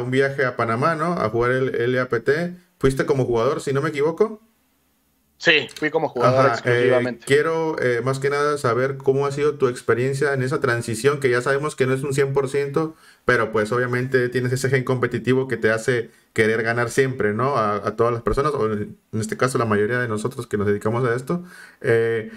un viaje a Panamá, ¿no? A jugar el LAPT. ¿Fuiste como jugador, si no me equivoco? Sí, fui como jugador exclusivamente. Eh, quiero eh, más que nada saber cómo ha sido tu experiencia en esa transición, que ya sabemos que no es un 100%, pero pues obviamente tienes ese gen competitivo que te hace querer ganar siempre, ¿no? A, todas las personas, o en este caso la mayoría de nosotros que nos dedicamos a esto. Eh,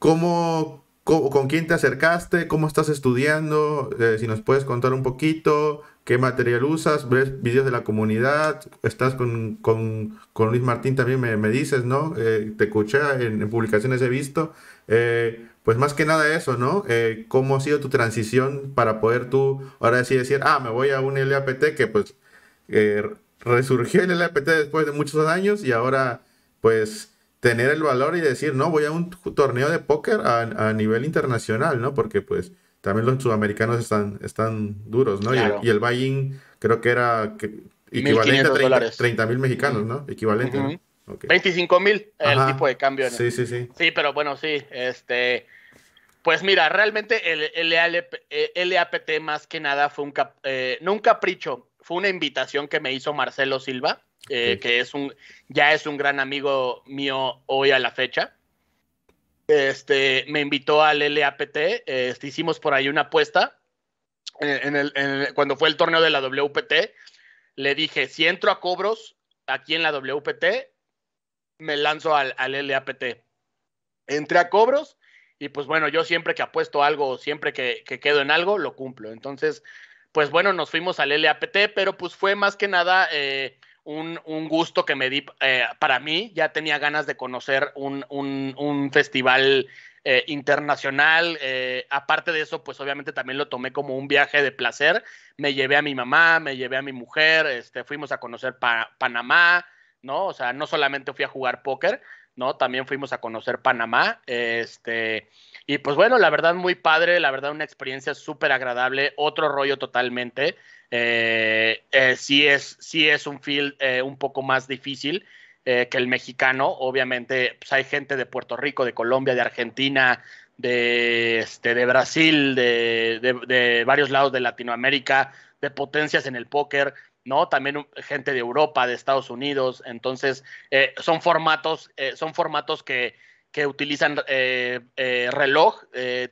¿Cómo ¿Con quién te acercaste? ¿Cómo estás estudiando? Eh, si nos puedes contar un poquito, ¿qué material usas? ¿Ves videos de la comunidad? ¿Estás con, Luis Martín también? Me, dices, ¿no? Eh, te escuché, en, publicaciones he visto. Eh, pues más que nada eso, ¿no? ¿Cómo ha sido tu transición para poder tú ahora sí decir, ah, me voy a un LAPT que pues resurgió el LAPT después de muchos años y ahora pues tener el valor y decir, no, voy a un torneo de póker a, nivel internacional, ¿no? Porque pues también los sudamericanos están, están duros, ¿no? Y, el buy creo que era equivalente a 30 mil mexicanos, ¿no? Equivalente. 25 mil el tipo de cambio. Sí, sí, sí. Sí, pero bueno, sí, este... Pues mira, realmente el LAPT eh, más que nada fue un, eh, un capricho, fue una invitación que me hizo Marcelo Silva eh, que es un, ya es un gran amigo mío hoy a la fecha. Este, me invitó al LAPT, este, hicimos por ahí una apuesta eh, en el, cuando fue el torneo de la WPT. Le dije, si entro a cobros aquí en la WPT, me lanzo al, LAPT. Entré a cobros y pues bueno, yo siempre que apuesto algo, siempre que, que quedo en algo, lo cumplo. Entonces, pues bueno, nos fuimos al LAPT, pero pues fue más que nada eh, un, gusto que me di eh, para mí. Ya tenía ganas de conocer un, festival eh, internacional. Eh, aparte de eso, pues obviamente también lo tomé como un viaje de placer. Me llevé a mi mamá, me llevé a mi mujer, este, fuimos a conocer Panamá, ¿no? O sea, no solamente fui a jugar póker, ¿no? También fuimos a conocer Panamá, este, y pues bueno, la verdad muy padre, la verdad una experiencia súper agradable, otro rollo totalmente, eh, eh, sí, es, es un field eh, un poco más difícil que el mexicano, obviamente pues hay gente de Puerto Rico, de Colombia, de Argentina, de, este, de Brasil, de varios lados de Latinoamérica, de potencias en el póker, ¿no? También gente de Europa, de Estados Unidos. Entonces, eh, son formatos, eh, son formatos que, utilizan eh, reloj.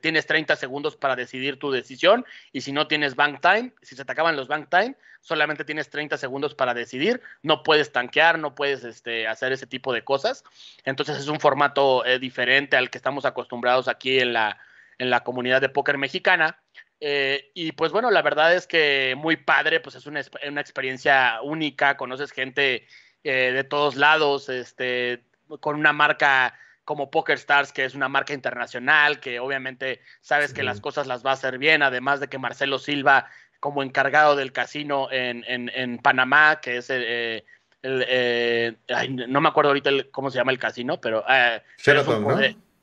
tienes 30 segundos para decidir tu decisión. Y si no tienes bank time, si se te acaban los bank time, solamente tienes 30 segundos para decidir. No puedes tanquear, no puedes este, hacer ese tipo de cosas. Entonces, es un formato diferente al que estamos acostumbrados aquí en la, en la comunidad de póker mexicana. Eh, y pues bueno, la verdad es que muy padre, pues es una, una experiencia única, conoces gente eh, de todos lados, este, con una marca como Poker Stars, que es una marca internacional, que obviamente sabes que las cosas las va a hacer bien, además de que Marcelo Silva, como encargado del casino en, en, Panamá, que es eh, el, no me acuerdo ahorita cómo se llama el casino, pero... Eh,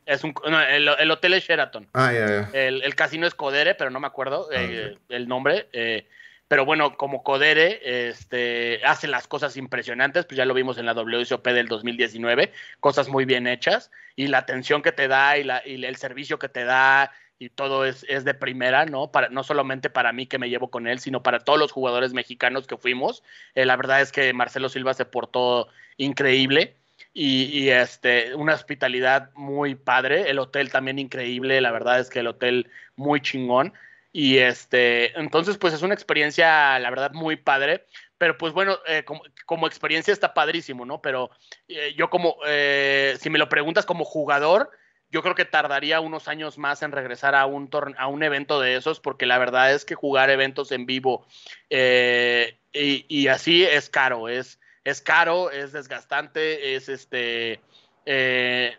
es un, el, hotel es Sheraton. Ah, el, casino es Codere, pero no me acuerdo ah, eh, el nombre. Eh, pero bueno, como Codere este, hace las cosas impresionantes, pues ya lo vimos en la WSOP del 2019, cosas muy bien hechas, y la atención que te da y, el servicio que te da y todo es, de primera, ¿no? Para, no solamente para mí que me llevo con él, sino para todos los jugadores mexicanos que fuimos. Eh, la verdad es que Marcelo Silva se portó increíble y, este, una hospitalidad muy padre, el hotel también increíble, la verdad es que el hotel muy chingón. Y este, entonces pues es una experiencia, la verdad, muy padre. Pero pues bueno, eh, como, experiencia está padrísimo, ¿no? Pero eh, yo como, eh, si me lo preguntas como jugador, yo creo que tardaría unos años más en regresar a un, a un evento de esos, porque la verdad es que jugar eventos en vivo y, así es caro, es es caro, es desgastante, es este... Eh,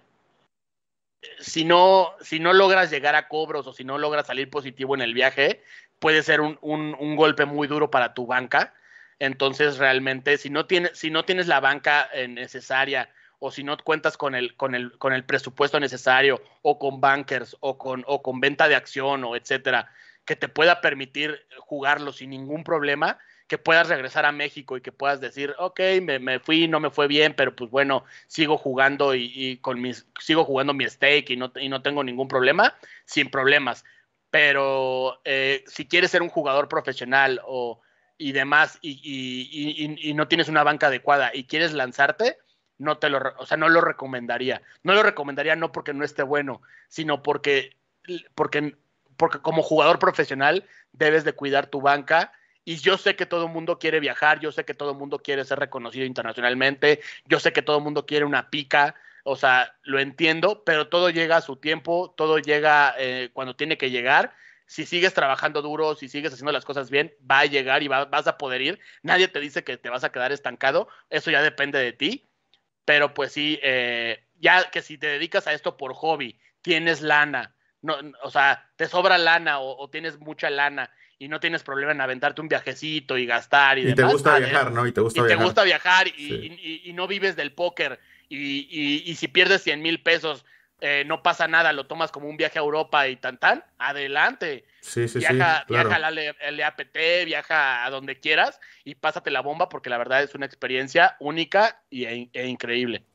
si no, si no logras llegar a cobros o si no logras salir positivo en el viaje, puede ser un, golpe muy duro para tu banca. Entonces, realmente, si no, si no tienes la banca eh, necesaria o si no cuentas con el, con el, con el presupuesto necesario o con bankers o con, o con venta de acción o etcétera, que te pueda permitir jugarlo sin ningún problema, que puedas regresar a México y que puedas decir, ok, me, fui, no me fue bien, pero pues bueno, sigo jugando y, con mis, sigo jugando mi stake y no, tengo ningún problema, sin problemas. Pero eh, si quieres ser un jugador profesional y demás y, no tienes una banca adecuada y quieres lanzarte, no te lo, o sea, no lo recomendaría. No lo recomendaría no porque no esté bueno, sino porque, porque porque como jugador profesional debes de cuidar tu banca. Y yo sé que todo el mundo quiere viajar, yo sé que todo el mundo quiere ser reconocido internacionalmente, yo sé que todo el mundo quiere una pica, o sea, lo entiendo, pero todo llega a su tiempo, todo llega eh, cuando tiene que llegar. Si sigues trabajando duro, si sigues haciendo las cosas bien, va a llegar y vas a poder ir. Nadie te dice que te vas a quedar estancado, eso ya depende de ti. Pero pues sí, eh, ya que si te dedicas a esto por hobby, tienes lana, no, o sea, te sobra lana o, tienes mucha lana y no tienes problema en aventarte un viajecito y gastar y, y te gusta viajar, ¿no? Y te gusta y viajar. te gusta viajar y, no vives del póker y, si pierdes 100 mil pesos eh, no pasa nada, lo tomas como un viaje a Europa y tan tan, adelante. Sí, sí, viaja, sí. Claro. Viaja al APT, viaja a donde quieras y pásate la bomba porque la verdad es una experiencia única e, e increíble.